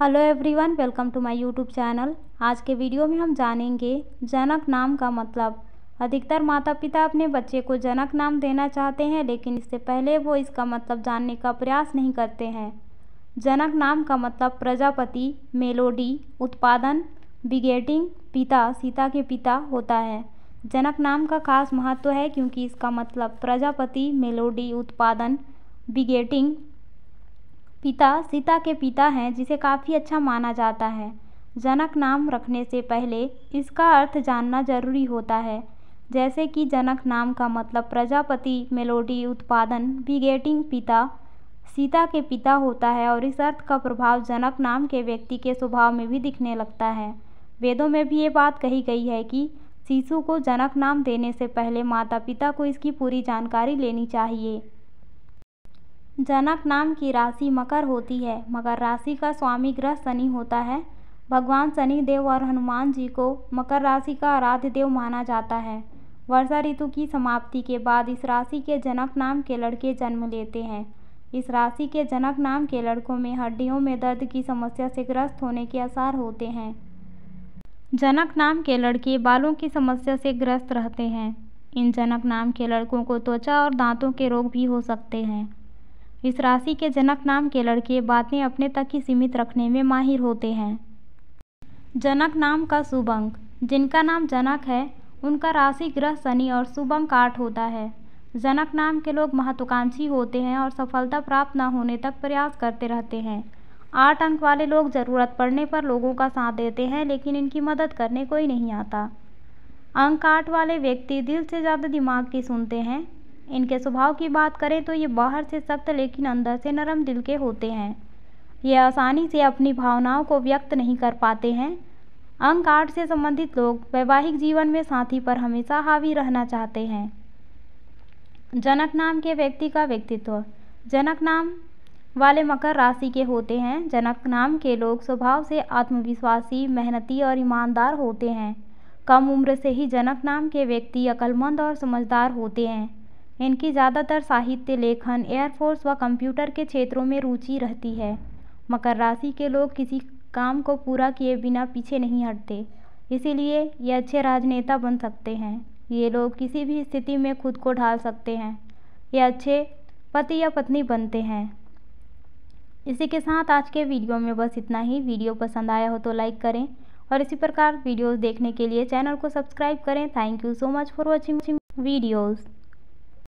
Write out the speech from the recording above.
hello everyone welcome to my YouTube channel आज के video में हम जानेंगे जनक नाम का मतलब अधिकतर माता पिता अपने बच्चे को जनक नाम देना चाहते हैं लेकिन इससे पहले वो इसका मतलब जानने का प्रयास नहीं करते हैं जनक नाम का मतलब प्रजापति मेलोडी उत्पादन बिगेटिंग पिता सीता के पिता होता है जनक नाम का खास महत्व है क्योंकि इसका मतलब प्रजापति मेलोडी उत्पादन बिगेटिंग पिता सीता के पिता हैं जिसे काफ़ी अच्छा माना जाता है जनक नाम रखने से पहले इसका अर्थ जानना जरूरी होता है जैसे कि जनक नाम का मतलब प्रजापति मेलोडी उत्पादन बिगेटिंग पिता सीता के पिता होता है और इस अर्थ का प्रभाव जनक नाम के व्यक्ति के स्वभाव में भी दिखने लगता है वेदों में भी ये बात कही गई है कि शिशु को जनक नाम देने से पहले माता पिता को इसकी पूरी जानकारी लेनी चाहिए जनक नाम की राशि मकर होती है मकर राशि का स्वामी ग्रह शनि होता है भगवान शनि देव और हनुमान जी को मकर राशि का आराध्य देव माना जाता है वर्षा ऋतु की समाप्ति के बाद इस राशि के जनक नाम के लड़के जन्म लेते हैं इस राशि के जनक नाम के लड़कों में हड्डियों में दर्द की समस्या से ग्रस्त होने के आसार होते हैं जनक नाम के लड़के बालों की समस्या से ग्रस्त रहते हैं इन जनक नाम के लड़कों को त्वचा और दांतों के रोग भी हो सकते हैं इस राशि के जनक नाम के लड़के बातें अपने तक ही सीमित रखने में माहिर होते हैं जनक नाम का शुभ अंक जिनका नाम जनक है उनका राशि ग्रह शनि और शुभ अंक आठ होता है जनक नाम के लोग महत्वाकांक्षी होते हैं और सफलता प्राप्त न होने तक प्रयास करते रहते हैं आठ अंक वाले लोग ज़रूरत पड़ने पर लोगों का साथ देते हैं लेकिन इनकी मदद करने कोई नहीं आता अंक आठ वाले व्यक्ति दिल से ज़्यादा दिमाग की सुनते हैं इनके स्वभाव की बात करें तो ये बाहर से सख्त लेकिन अंदर से नरम दिल के होते हैं ये आसानी से अपनी भावनाओं को व्यक्त नहीं कर पाते हैं अंक आठ से संबंधित लोग वैवाहिक जीवन में साथी पर हमेशा हावी रहना चाहते हैं जनक नाम के व्यक्ति का व्यक्तित्व जनक नाम वाले मकर राशि के होते हैं जनक नाम के लोग स्वभाव से आत्मविश्वासी मेहनती और ईमानदार होते हैं कम उम्र से ही जनक नाम के व्यक्ति अकलमंद और समझदार होते हैं इनकी ज़्यादातर साहित्य लेखन एयरफोर्स व कंप्यूटर के क्षेत्रों में रुचि रहती है मकर राशि के लोग किसी काम को पूरा किए बिना पीछे नहीं हटते इसीलिए ये अच्छे राजनेता बन सकते हैं ये लोग किसी भी स्थिति में खुद को ढाल सकते हैं ये अच्छे पति या पत्नी बनते हैं इसी के साथ आज के वीडियो में बस इतना ही वीडियो पसंद आया हो तो लाइक करें और इसी प्रकार वीडियोस देखने के लिए चैनल को सब्सक्राइब करें thank you so much for watching videos